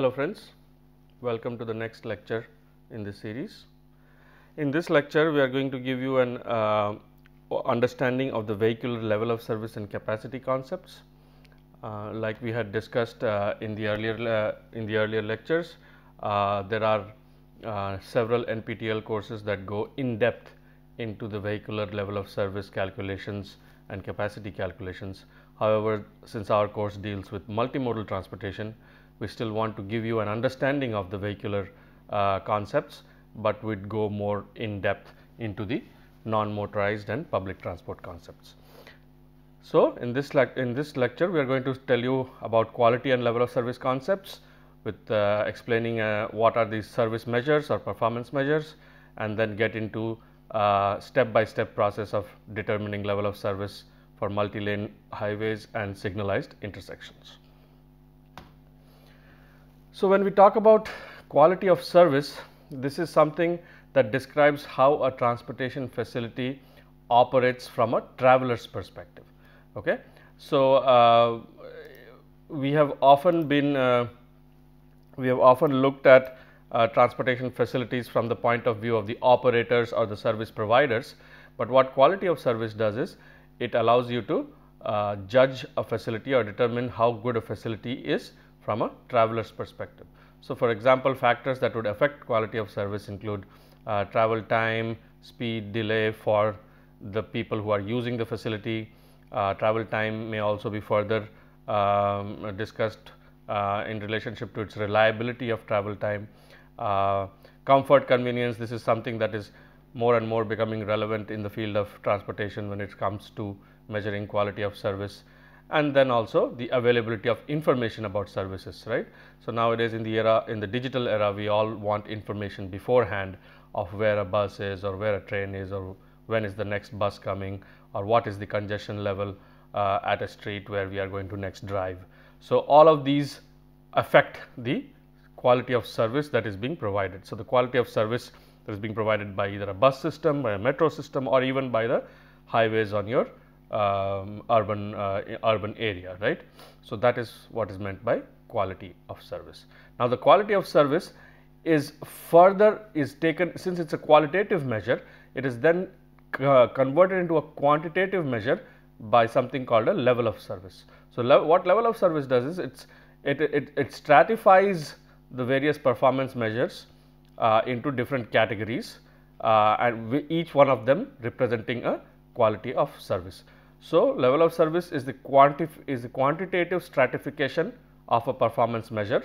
Hello friends, welcome to the next lecture in this series. In this lecture, we are going to give you an uh, understanding of the vehicular level of service and capacity concepts. Uh, like we had discussed uh, in the earlier uh, in the earlier lectures, uh, there are uh, several NPTEL courses that go in depth into the vehicular level of service calculations and capacity calculations. However, since our course deals with multimodal transportation, we still want to give you an understanding of the vehicular uh, concepts, but would go more in depth into the non-motorized and public transport concepts. So, in this, in this lecture we are going to tell you about quality and level of service concepts with uh, explaining uh, what are these service measures or performance measures and then get into step by step process of determining level of service for multi-lane highways and signalized intersections. So, when we talk about quality of service, this is something that describes how a transportation facility operates from a traveler's perspective. Okay? So, uh, we have often been uh, we have often looked at uh, transportation facilities from the point of view of the operators or the service providers, but what quality of service does is it allows you to uh, judge a facility or determine how good a facility is from a traveler's perspective. So, for example, factors that would affect quality of service include uh, travel time, speed, delay for the people who are using the facility. Uh, travel time may also be further um, discussed uh, in relationship to its reliability of travel time. Uh, comfort, convenience, this is something that is more and more becoming relevant in the field of transportation when it comes to measuring quality of service and then also the availability of information about services, right. So, nowadays in the era in the digital era we all want information beforehand of where a bus is or where a train is or when is the next bus coming or what is the congestion level uh, at a street where we are going to next drive. So, all of these affect the quality of service that is being provided. So, the quality of service that is being provided by either a bus system, by a metro system or even by the highways on your um, urban uh, urban area right. So, that is what is meant by quality of service. Now, the quality of service is further is taken since it is a qualitative measure it is then uh, converted into a quantitative measure by something called a level of service. So, le what level of service does is it's, it, it, it stratifies the various performance measures uh, into different categories uh, and each one of them representing a quality of service. So, level of service is the, is the quantitative stratification of a performance measure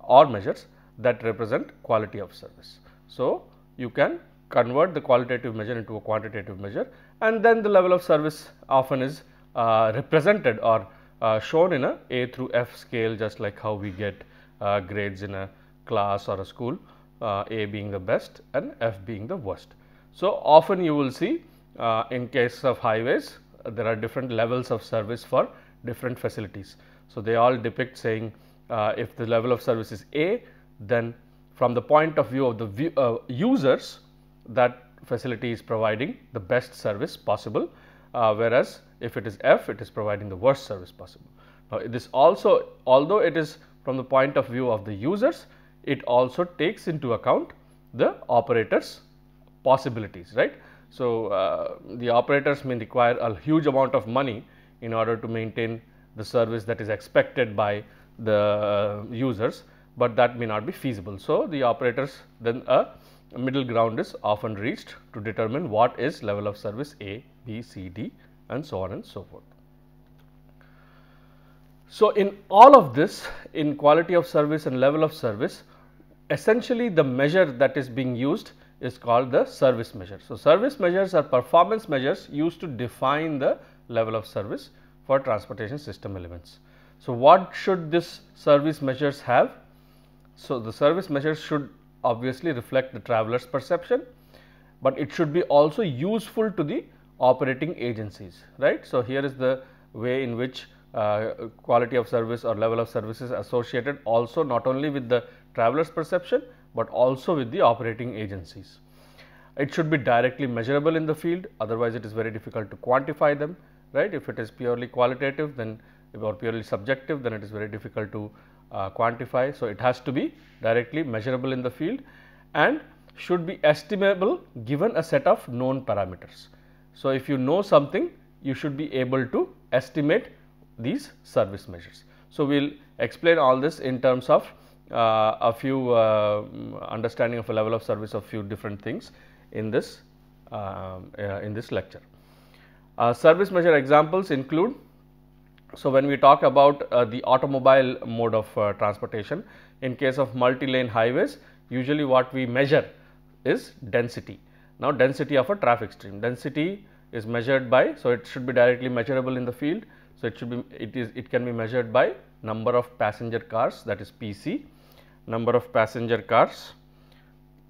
or measures that represent quality of service. So, you can convert the qualitative measure into a quantitative measure and then the level of service often is uh, represented or uh, shown in a A through F scale just like how we get uh, grades in a class or a school uh, A being the best and F being the worst. So, often you will see uh, in case of highways there are different levels of service for different facilities. So, they all depict saying uh, if the level of service is A, then from the point of view of the view, uh, users that facility is providing the best service possible, uh, whereas if it is F, it is providing the worst service possible. Now, this also although it is from the point of view of the users, it also takes into account the operators possibilities, right. So, uh, the operators may require a huge amount of money in order to maintain the service that is expected by the uh, users, but that may not be feasible. So, the operators then a middle ground is often reached to determine what is level of service A, B, C, D and so on and so forth. So, in all of this in quality of service and level of service essentially the measure that is being used is called the service measure. So, service measures are performance measures used to define the level of service for transportation system elements. So, what should this service measures have? So, the service measures should obviously reflect the traveler's perception, but it should be also useful to the operating agencies, right. So, here is the way in which uh, quality of service or level of service is associated also not only with the traveler's perception, but also with the operating agencies. It should be directly measurable in the field otherwise it is very difficult to quantify them right. If it is purely qualitative then or purely subjective then it is very difficult to uh, quantify. So, it has to be directly measurable in the field and should be estimable given a set of known parameters. So, if you know something you should be able to estimate these service measures. So, we will explain all this in terms of uh, a few uh, understanding of a level of service of few different things in this um, uh, in this lecture. service measure examples include so, when we talk about uh, the automobile mode of uh, transportation in case of multi lane highways usually what we measure is density. Now, density of a traffic stream density is measured by so it should be directly measurable in the field. So, it should be it is it can be measured by number of passenger cars that is PC number of passenger cars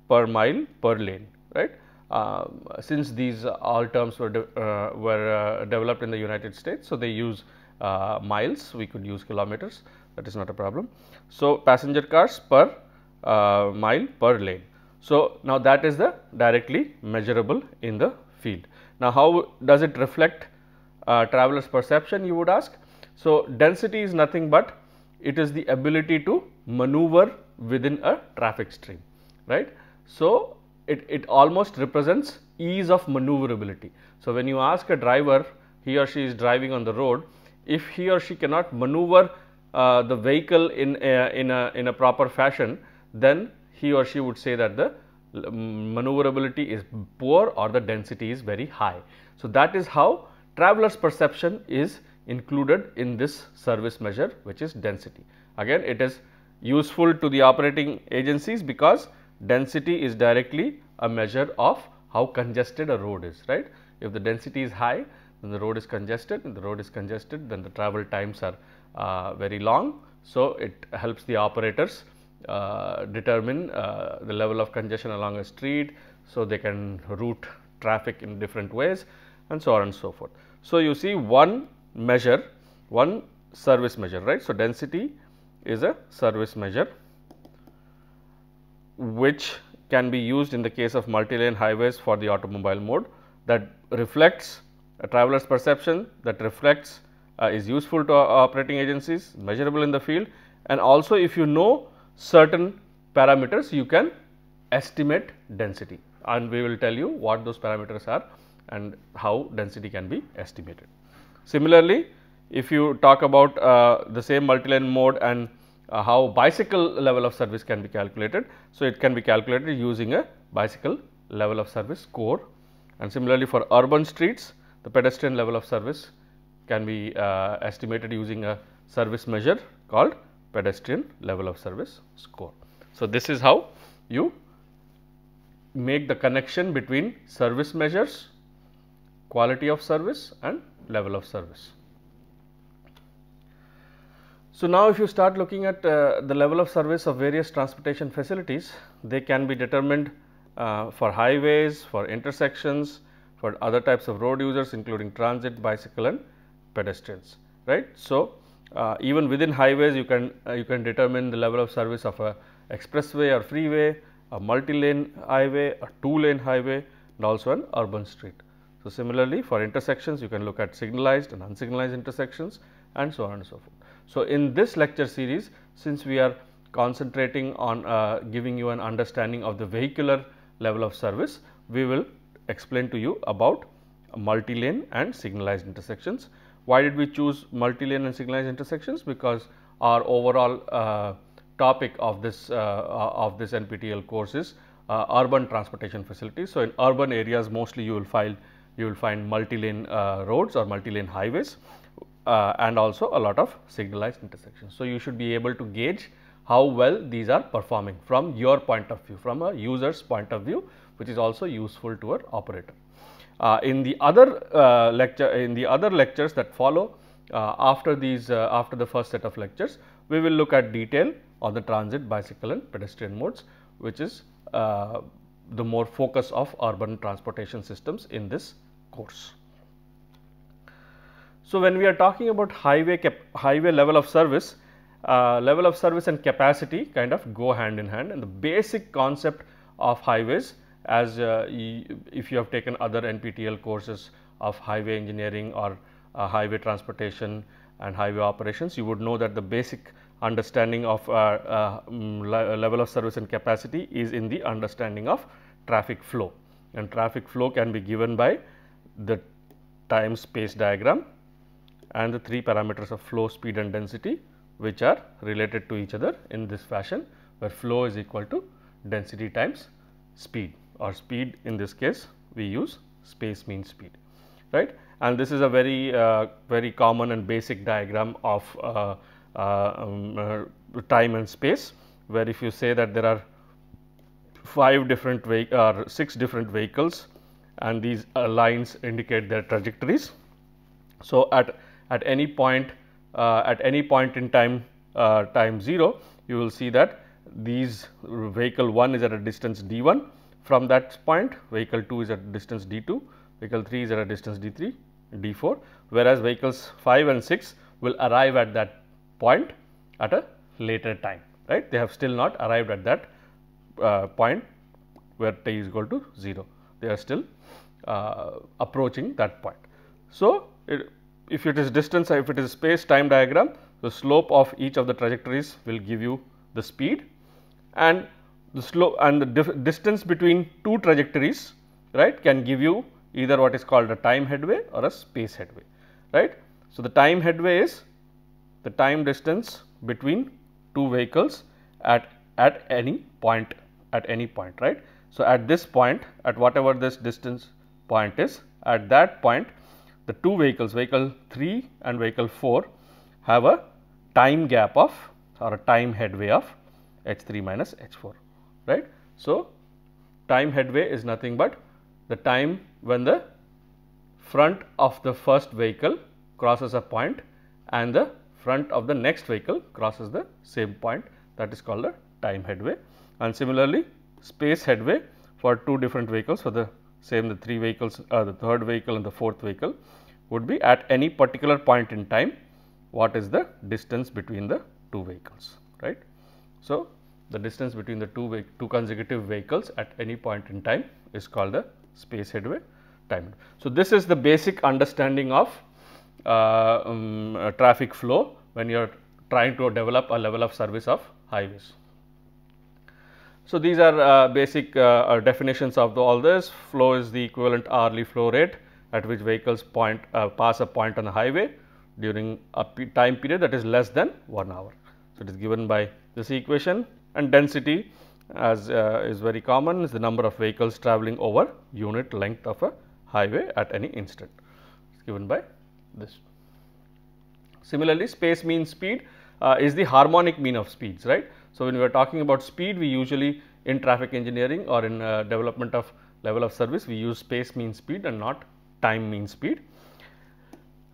per mile per lane right. Uh, since these all terms were, de uh, were uh, developed in the United States. So, they use uh, miles we could use kilometers that is not a problem. So, passenger cars per uh, mile per lane. So, now that is the directly measurable in the field. Now, how does it reflect uh, travelers perception you would ask. So, density is nothing but it is the ability to maneuver within a traffic stream, right. So, it, it almost represents ease of maneuverability. So, when you ask a driver he or she is driving on the road, if he or she cannot maneuver uh, the vehicle in a, uh, in a in a proper fashion, then he or she would say that the maneuverability is poor or the density is very high. So, that is how traveler's perception is included in this service measure which is density. Again it is useful to the operating agencies because density is directly a measure of how congested a road is, right. If the density is high, then the road is congested, if the road is congested, then the travel times are uh, very long. So, it helps the operators uh, determine uh, the level of congestion along a street, so they can route traffic in different ways and so on and so forth. So, you see one measure, one service measure, right. So, density is a service measure which can be used in the case of multi-lane highways for the automobile mode that reflects a traveler's perception that reflects uh, is useful to operating agencies measurable in the field and also if you know certain parameters you can estimate density and we will tell you what those parameters are and how density can be estimated. Similarly, if you talk about uh, the same multi lane mode and uh, how bicycle level of service can be calculated. So, it can be calculated using a bicycle level of service score and similarly for urban streets the pedestrian level of service can be uh, estimated using a service measure called pedestrian level of service score. So, this is how you make the connection between service measures, quality of service and level of service. So, now if you start looking at uh, the level of service of various transportation facilities, they can be determined uh, for highways, for intersections, for other types of road users including transit, bicycle and pedestrians, right. So, uh, even within highways you can uh, you can determine the level of service of a expressway or freeway, a multi-lane highway, a two-lane highway and also an urban street. So, similarly for intersections you can look at signalized and unsignalized intersections and so on and so forth. So, in this lecture series since we are concentrating on uh, giving you an understanding of the vehicular level of service, we will explain to you about multi-lane and signalized intersections. Why did we choose multi-lane and signalized intersections? Because our overall uh, topic of this uh, uh of this NPTEL course is uh, urban transportation facilities. So, in urban areas mostly you will find you will find multi-lane uh, roads or multi-lane highways uh, and also a lot of signalized intersections. So, you should be able to gauge how well these are performing from your point of view, from a user's point of view, which is also useful to our operator. Uh, in the other uh, lecture, in the other lectures that follow uh, after these, uh, after the first set of lectures, we will look at detail on the transit, bicycle and pedestrian modes, which is uh, the more focus of urban transportation systems in this course. So, when we are talking about highway highway level of service, uh, level of service and capacity kind of go hand in hand and the basic concept of highways as uh, if you have taken other NPTEL courses of highway engineering or uh, highway transportation and highway operations, you would know that the basic understanding of uh, uh, mm, uh, level of service and capacity is in the understanding of traffic flow and traffic flow can be given by the time space diagram and the three parameters of flow, speed and density which are related to each other in this fashion where flow is equal to density times speed or speed in this case we use space mean speed right and this is a very uh, very common and basic diagram of uh, uh, um, uh, time and space where if you say that there are five different or six different vehicles and these uh, lines indicate their trajectories so at at any point uh, at any point in time uh, time 0 you will see that these vehicle 1 is at a distance d 1 from that point vehicle 2 is at distance d 2 vehicle 3 is at a distance d 3 d 4 whereas vehicles 5 and 6 will arrive at that point at a later time right they have still not arrived at that uh, point where t is equal to 0 they are still uh, approaching that point. So, it, if it is distance if it is space time diagram the slope of each of the trajectories will give you the speed and the slope and the distance between two trajectories right can give you either what is called a time headway or a space headway right. So, the time headway is the time distance between two vehicles at at any point at any point right. So, at this point at whatever this distance point is at that point the two vehicles vehicle 3 and vehicle 4 have a time gap of or a time headway of H3 minus H4 right. So, time headway is nothing but the time when the front of the first vehicle crosses a point and the front of the next vehicle crosses the same point that is called the time headway. And similarly, space headway for two different vehicles for the same the three vehicles uh, the third vehicle and the fourth vehicle would be at any particular point in time what is the distance between the two vehicles right. So, the distance between the two, two consecutive vehicles at any point in time is called the space headway time. So, this is the basic understanding of uh, um, uh, traffic flow when you are trying to develop a level of service of highways. So, these are uh, basic uh, uh definitions of the, all this flow is the equivalent hourly flow rate at which vehicles point uh, pass a point on the highway during a time period that is less than 1 hour. So, it is given by this equation and density as uh, is very common is the number of vehicles travelling over unit length of a highway at any instant it is given by this. Similarly, space mean speed uh, is the harmonic mean of speeds right. So, when we are talking about speed we usually in traffic engineering or in uh, development of level of service we use space mean speed and not time mean speed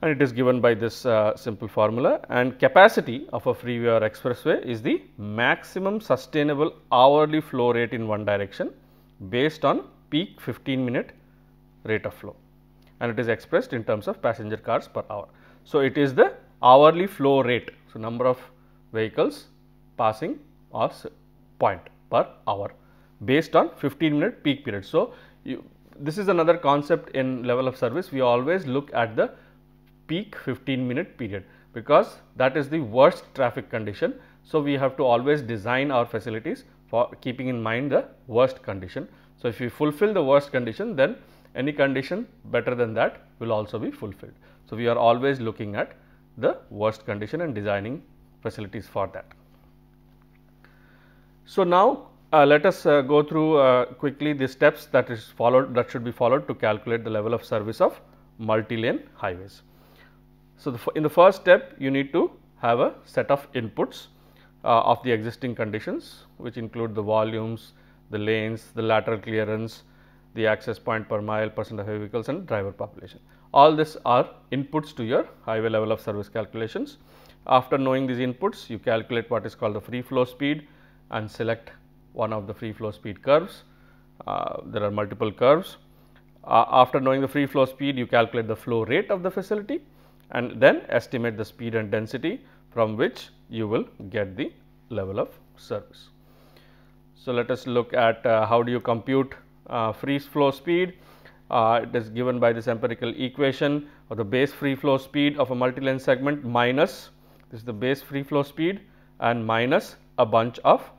and it is given by this uh, simple formula and capacity of a freeway or expressway is the maximum sustainable hourly flow rate in one direction based on peak 15 minute rate of flow and it is expressed in terms of passenger cars per hour. So, it is the hourly flow rate. So, number of vehicles passing or point per hour based on 15 minute peak period. So, you, this is another concept in level of service we always look at the peak 15 minute period because that is the worst traffic condition. So, we have to always design our facilities for keeping in mind the worst condition. So, if we fulfill the worst condition then any condition better than that will also be fulfilled. So, we are always looking at the worst condition and designing facilities for that. So, now uh, let us uh, go through uh, quickly the steps that is followed that should be followed to calculate the level of service of multi-lane highways. So, the in the first step you need to have a set of inputs uh, of the existing conditions which include the volumes, the lanes, the lateral clearance, the access point per mile, percent of vehicles and driver population. All this are inputs to your highway level of service calculations. After knowing these inputs you calculate what is called the free flow speed and select one of the free flow speed curves. Uh, there are multiple curves. Uh, after knowing the free flow speed, you calculate the flow rate of the facility and then estimate the speed and density from which you will get the level of service. So, let us look at uh, how do you compute uh, free flow speed. Uh, it is given by this empirical equation or the base free flow speed of a multi lane segment minus this is the base free flow speed and minus a bunch of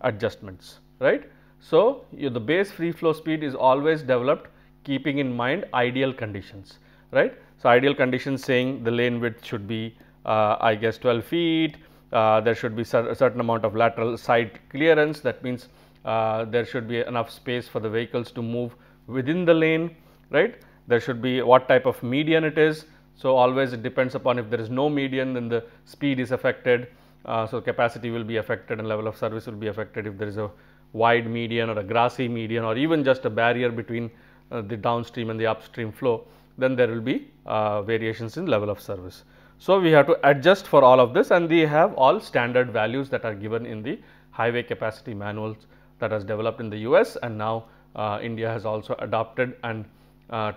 adjustments right. So, you, the base free flow speed is always developed keeping in mind ideal conditions right. So, ideal conditions saying the lane width should be uh, I guess 12 feet, uh, there should be a certain amount of lateral side clearance that means uh, there should be enough space for the vehicles to move within the lane right. There should be what type of median it is. So, always it depends upon if there is no median then the speed is affected uh, so, capacity will be affected and level of service will be affected if there is a wide median or a grassy median or even just a barrier between uh, the downstream and the upstream flow, then there will be uh, variations in level of service. So, we have to adjust for all of this and they have all standard values that are given in the highway capacity manuals that has developed in the US and now uh, India has also adopted and uh,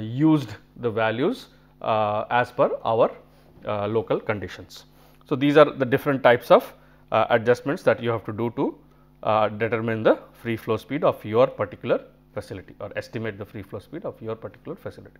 used the values as per our local conditions. So, these are the different types of uh, adjustments that you have to do to uh, determine the free flow speed of your particular facility or estimate the free flow speed of your particular facility.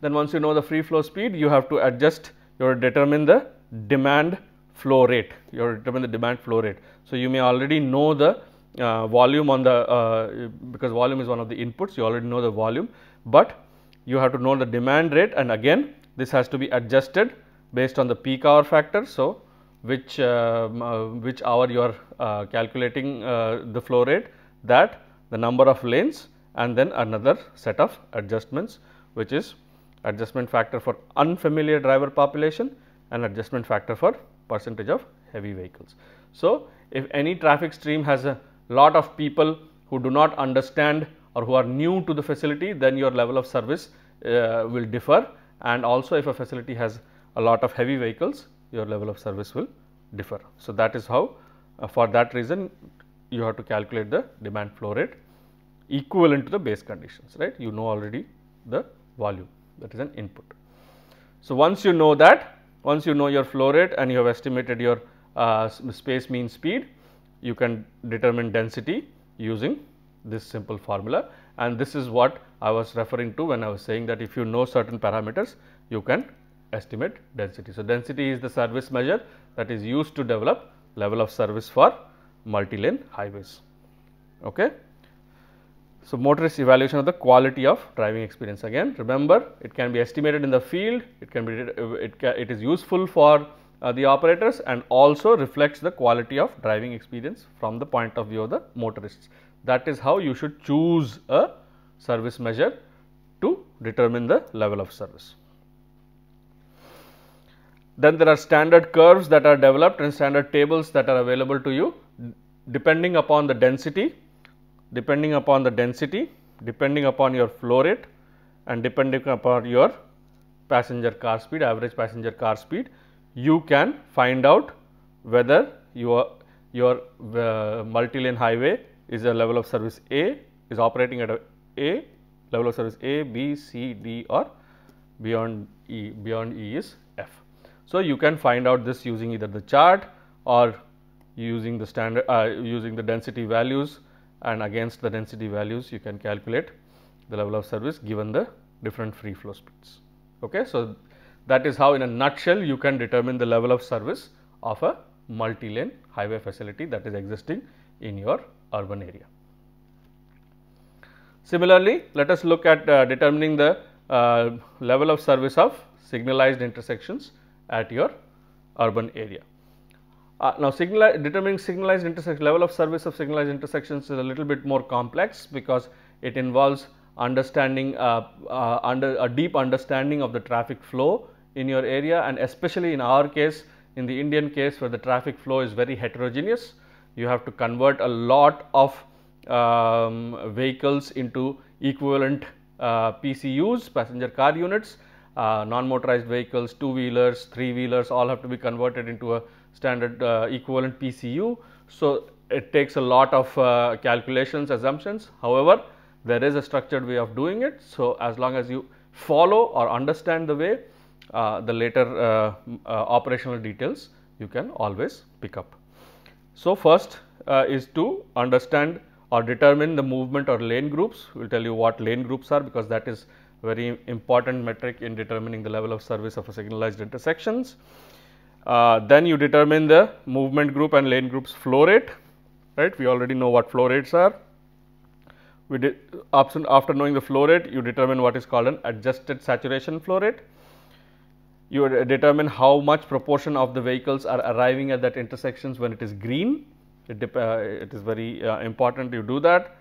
Then once you know the free flow speed, you have to adjust your determine the demand flow rate, you have to determine the demand flow rate. So, you may already know the uh, volume on the, uh, because volume is one of the inputs, you already know the volume, but you have to know the demand rate and again this has to be adjusted based on the peak hour factor. So, which, uh, uh, which hour you are uh, calculating the flow rate that the number of lanes and then another set of adjustments which is adjustment factor for unfamiliar driver population and adjustment factor for percentage of heavy vehicles. So, if any traffic stream has a lot of people who do not understand or who are new to the facility then your level of service uh, will differ and also if a facility has a lot of heavy vehicles your level of service will differ. So, that is how uh, for that reason you have to calculate the demand flow rate equivalent to the base conditions right you know already the volume that is an input. So, once you know that once you know your flow rate and you have estimated your uh, space mean speed you can determine density using this simple formula and this is what I was referring to when I was saying that if you know certain parameters you can estimate density. So, density is the service measure that is used to develop level of service for multi-lane highways. Okay. So, motorist evaluation of the quality of driving experience again remember it can be estimated in the field it can be it, can, it is useful for uh, the operators and also reflects the quality of driving experience from the point of view of the motorists. That is how you should choose a service measure to determine the level of service. Then there are standard curves that are developed and standard tables that are available to you depending upon the density, depending upon the density, depending upon your flow rate and depending upon your passenger car speed, average passenger car speed, you can find out whether your, your uh, multi-lane highway is a level of service A, is operating at a A, level of service A, B, C, D or beyond E, beyond E is so, you can find out this using either the chart or using the standard uh, using the density values and against the density values you can calculate the level of service given the different free flow speeds. Okay? So, that is how in a nutshell you can determine the level of service of a multi-lane highway facility that is existing in your urban area. Similarly, let us look at uh, determining the uh, level of service of signalized intersections at your urban area. Uh, now, determining signalized intersection level of service of signalized intersections is a little bit more complex because it involves understanding uh, uh, under a deep understanding of the traffic flow in your area and especially in our case in the Indian case where the traffic flow is very heterogeneous. You have to convert a lot of um, vehicles into equivalent uh, PCUs passenger car units uh, non-motorized vehicles, two-wheelers, three-wheelers all have to be converted into a standard uh, equivalent PCU. So, it takes a lot of uh, calculations assumptions. However, there is a structured way of doing it. So, as long as you follow or understand the way, uh, the later uh, uh, operational details you can always pick up. So, first is to understand or determine the movement or lane groups. We will tell you what lane groups are because that is very important metric in determining the level of service of a signalized intersections. Uh, then you determine the movement group and lane groups flow rate, right. We already know what flow rates are. We did, after knowing the flow rate, you determine what is called an adjusted saturation flow rate. You determine how much proportion of the vehicles are arriving at that intersections when it is green. It, uh, it is very uh, important you do that.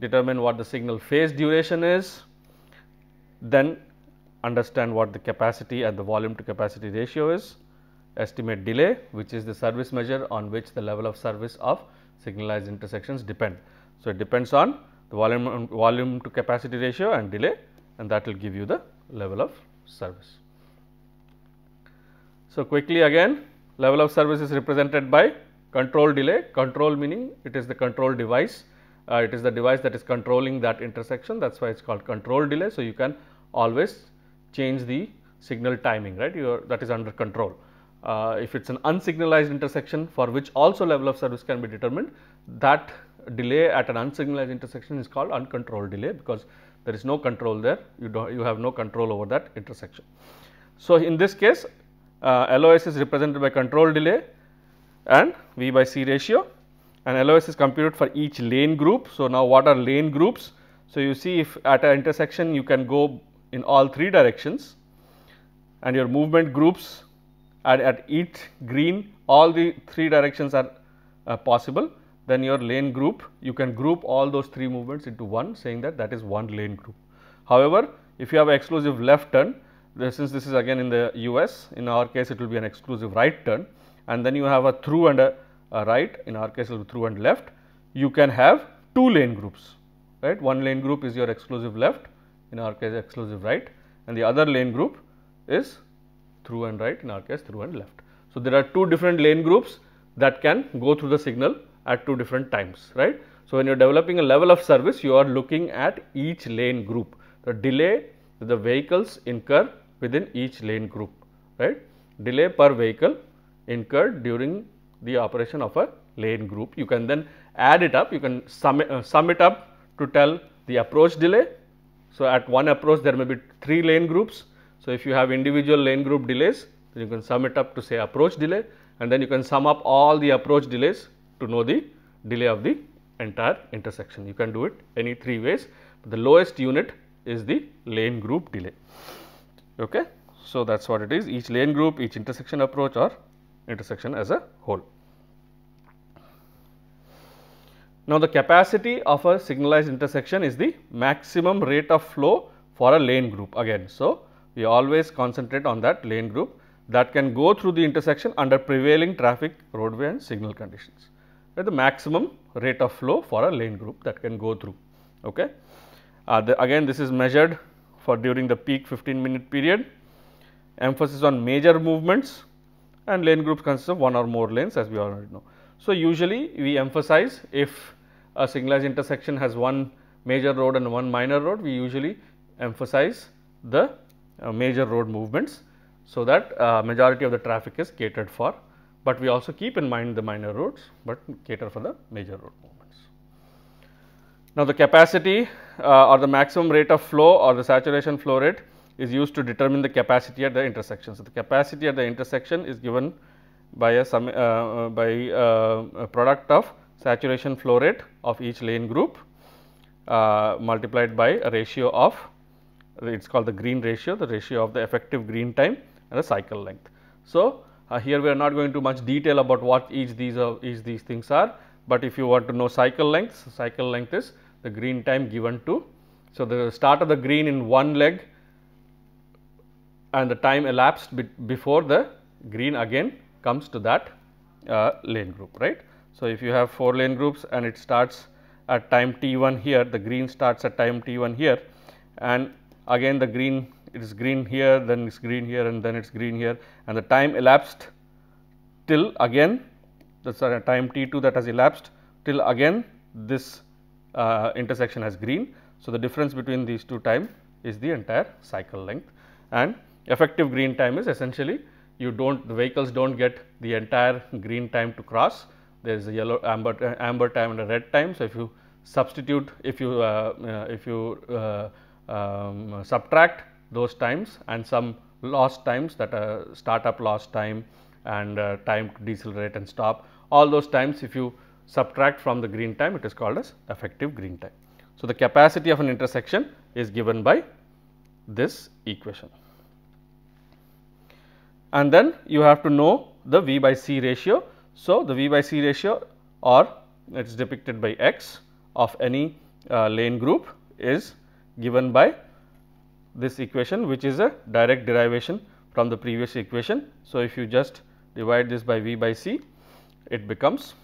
Determine what the signal phase duration is then understand what the capacity and the volume to capacity ratio is, estimate delay which is the service measure on which the level of service of signalized intersections depend. So, it depends on the volume, volume to capacity ratio and delay and that will give you the level of service. So, quickly again level of service is represented by control delay, control meaning it is the control device uh, it is the device that is controlling that intersection that is why it is called control delay. So, you can always change the signal timing right that is under control. Uh, if it is an unsignalized intersection for which also level of service can be determined that delay at an unsignalized intersection is called uncontrolled delay because there is no control there you do you have no control over that intersection. So, in this case uh, LOS is represented by control delay and V by C ratio and LOS is computed for each lane group. So, now what are lane groups? So, you see if at an intersection you can go in all three directions and your movement groups at, at each green all the three directions are uh, possible then your lane group you can group all those three movements into one saying that that is one lane group. However, if you have exclusive left turn since this is again in the US in our case it will be an exclusive right turn and then you have a through and a right in our case through and left you can have two lane groups right one lane group is your exclusive left in our case exclusive right and the other lane group is through and right in our case through and left. So, there are two different lane groups that can go through the signal at two different times right. So, when you are developing a level of service you are looking at each lane group the delay the vehicles incur within each lane group right delay per vehicle incurred during the operation of a lane group. You can then add it up, you can sum it, uh, sum it up to tell the approach delay. So, at one approach there may be 3 lane groups. So, if you have individual lane group delays, then you can sum it up to say approach delay and then you can sum up all the approach delays to know the delay of the entire intersection. You can do it any 3 ways. The lowest unit is the lane group delay. Okay? So, that is what it is each lane group, each intersection approach or intersection as a whole. Now, the capacity of a signalized intersection is the maximum rate of flow for a lane group again. So, we always concentrate on that lane group that can go through the intersection under prevailing traffic, roadway and signal conditions. Right, the maximum rate of flow for a lane group that can go through. Okay. Uh, the, again this is measured for during the peak 15 minute period, emphasis on major movements and lane groups consist of one or more lanes as we already know. So, usually we emphasize if a signalized intersection has one major road and one minor road, we usually emphasize the uh, major road movements. So, that uh, majority of the traffic is catered for, but we also keep in mind the minor roads, but cater for the major road movements. Now, the capacity uh, or the maximum rate of flow or the saturation flow rate is used to determine the capacity at the intersection. So, the capacity at the intersection is given by a sum uh, uh by uh, a product of saturation flow rate of each lane group uh, multiplied by a ratio of it is called the green ratio the ratio of the effective green time and the cycle length. So, uh, here we are not going to much detail about what each these each these things are, but if you want to know cycle length, cycle length is the green time given to. So, the start of the green in one leg and the time elapsed before the green again comes to that uh, lane group right. So, if you have 4 lane groups and it starts at time t 1 here the green starts at time t 1 here and again the green it is green here then it is green here and then it is green here and the time elapsed till again the a time t 2 that has elapsed till again this uh, intersection has green. So, the difference between these two time is the entire cycle length and effective green time is essentially you do not the vehicles do not get the entire green time to cross there is a yellow amber amber time and a red time. So, if you substitute if you uh, uh, if you uh, um, subtract those times and some lost times that are startup lost time and uh, time to decelerate and stop all those times if you subtract from the green time it is called as effective green time. So, the capacity of an intersection is given by this equation and then you have to know the V by C ratio. So, the V by C ratio or it is depicted by x of any uh, lane group is given by this equation which is a direct derivation from the previous equation. So, if you just divide this by V by C it becomes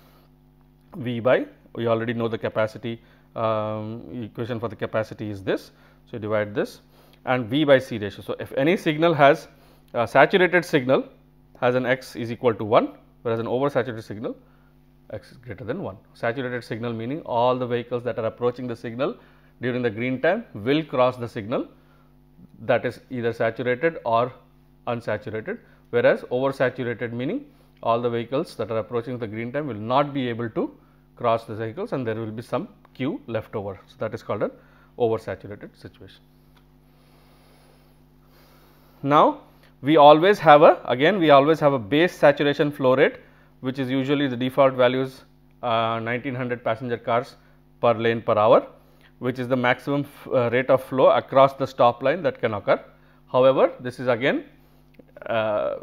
V by we already know the capacity um, equation for the capacity is this. So, divide this and V by C ratio. So, if any signal has a uh, saturated signal has an x is equal to 1 whereas an oversaturated signal x is greater than 1. Saturated signal meaning all the vehicles that are approaching the signal during the green time will cross the signal that is either saturated or unsaturated whereas oversaturated meaning all the vehicles that are approaching the green time will not be able to cross the vehicles and there will be some queue left over. So, that is called an oversaturated situation. Now, we always have a again we always have a base saturation flow rate which is usually the default values uh, 1900 passenger cars per lane per hour which is the maximum uh, rate of flow across the stop line that can occur. However, this is again uh,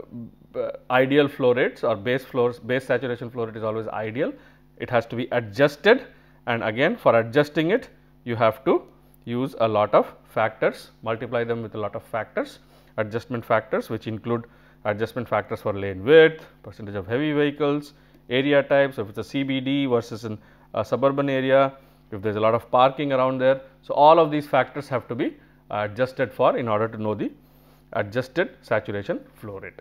ideal flow rates or base flows base saturation flow rate is always ideal. It has to be adjusted and again for adjusting it you have to use a lot of factors multiply them with a lot of factors adjustment factors which include adjustment factors for lane width, percentage of heavy vehicles, area types, if it is a CBD versus in a suburban area, if there is a lot of parking around there. So, all of these factors have to be adjusted for in order to know the adjusted saturation flow rate.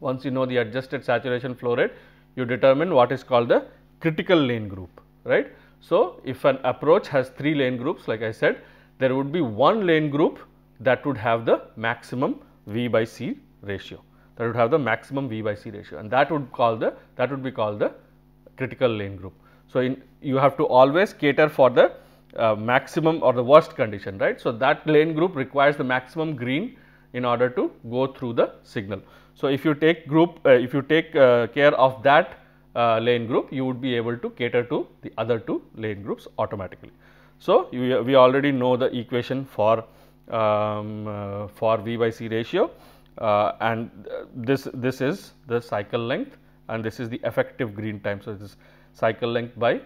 Once you know the adjusted saturation flow rate, you determine what is called the critical lane group, right. So, if an approach has 3 lane groups like I said, there would be one lane group that would have the maximum V by C ratio that would have the maximum V by C ratio and that would call the that would be called the critical lane group. So, in you have to always cater for the uh, maximum or the worst condition right. So, that lane group requires the maximum green in order to go through the signal. So, if you take group uh, if you take uh, care of that uh, lane group you would be able to cater to the other two lane groups automatically. So, you, we already know the equation for um, uh, for V by C ratio uh, and uh, this, this is the cycle length and this is the effective green time. So, this is cycle length by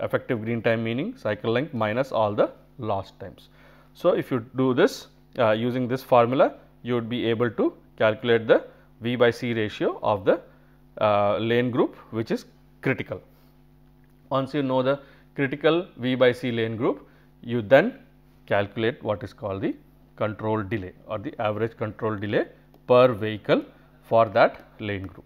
effective green time meaning cycle length minus all the lost times. So, if you do this uh, using this formula you would be able to calculate the V by C ratio of the uh, lane group which is critical. Once you know the critical V by C lane group you then calculate what is called the control delay or the average control delay per vehicle for that lane group.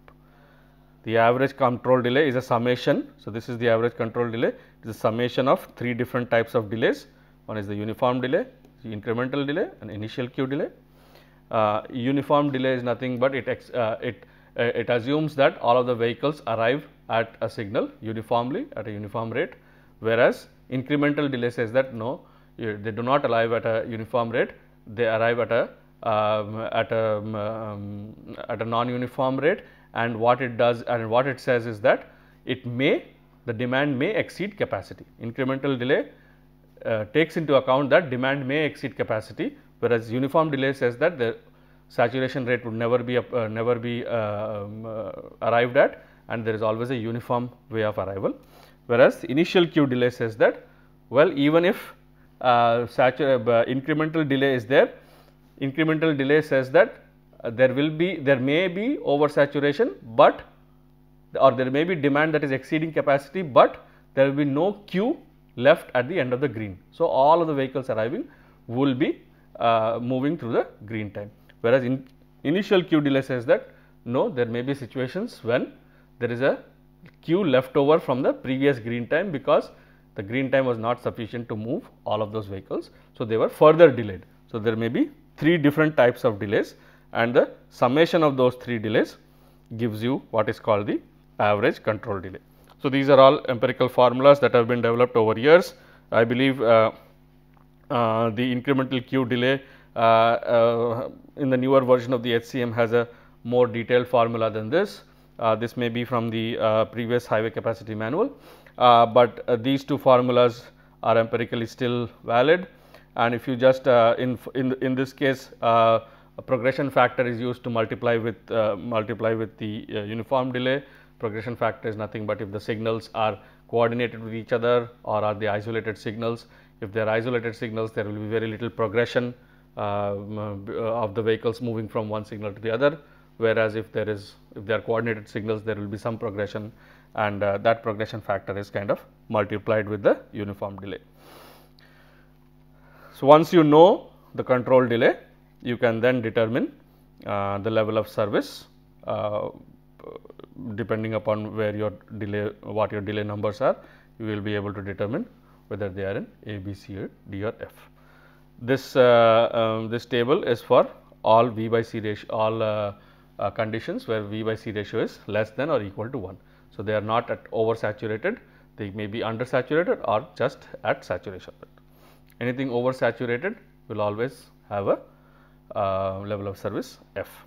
The average control delay is a summation. So, this is the average control delay it is a summation of three different types of delays one is the uniform delay, the incremental delay and initial queue delay. Uh, uniform delay is nothing but it, ex, uh, it, uh, it assumes that all of the vehicles arrive at a signal uniformly at a uniform rate whereas incremental delay says that no they do not arrive at a uniform rate, they arrive at a um, at a um, um, at a non-uniform rate and what it does and what it says is that it may the demand may exceed capacity. Incremental delay uh, takes into account that demand may exceed capacity whereas uniform delay says that the saturation rate would never be up, uh, never be uh, um, uh, arrived at and there is always a uniform way of arrival. Whereas, initial queue delay says that well even if uh, uh, incremental delay is there. Incremental delay says that uh, there will be there may be oversaturation, but or there may be demand that is exceeding capacity, but there will be no queue left at the end of the green. So, all of the vehicles arriving will be uh, moving through the green time. Whereas, in initial queue delay says that no there may be situations when there is a queue left over from the previous green time because the green time was not sufficient to move all of those vehicles. So, they were further delayed. So, there may be three different types of delays and the summation of those three delays gives you what is called the average control delay. So, these are all empirical formulas that have been developed over years. I believe uh, uh, the incremental queue delay uh, uh in the newer version of the HCM has a more detailed formula than this. Uh, this may be from the uh, previous highway capacity manual, uh, but uh, these two formulas are empirically still valid and if you just uh, in, in, in this case progression factor is used to multiply with multiply with the uniform delay progression factor is nothing but if the signals are coordinated with each other or are the isolated signals. If they are isolated signals there will be very little progression um, uh, of the vehicles moving from one signal to the other whereas if there is if they are coordinated signals there will be some progression and uh, that progression factor is kind of multiplied with the uniform delay. So, once you know the control delay, you can then determine uh, the level of service uh, depending upon where your delay, what your delay numbers are, you will be able to determine whether they are in A, B, C, or D or F. This, uh, um, this table is for all V by C ratio, all uh, uh, conditions where V by C ratio is less than or equal to 1. So, they are not at oversaturated, they may be undersaturated or just at saturation. Anything oversaturated will always have a uh, level of service F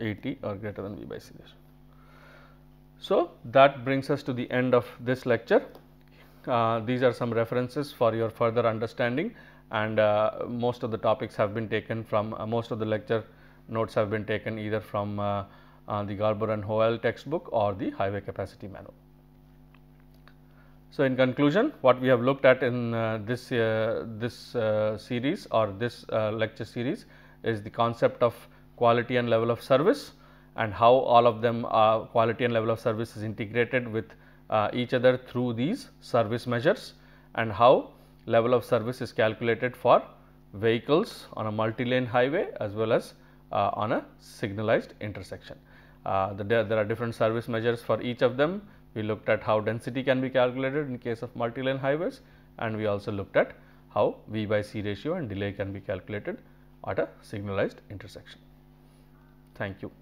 80 or greater than V by C ratio. So, that brings us to the end of this lecture. Uh, these are some references for your further understanding and uh, most of the topics have been taken from uh, most of the lecture notes have been taken either from uh, uh, the Garber and Howell textbook or the highway capacity manual. So, in conclusion what we have looked at in uh, this, uh, this series or this uh, lecture series is the concept of quality and level of service and how all of them are uh, quality and level of service is integrated with uh, each other through these service measures and how level of service is calculated for vehicles on a multi lane highway as well as uh, on a signalized intersection. Uh, the, there are different service measures for each of them. We looked at how density can be calculated in case of multi-lane highways and we also looked at how V by C ratio and delay can be calculated at a signalized intersection. Thank you.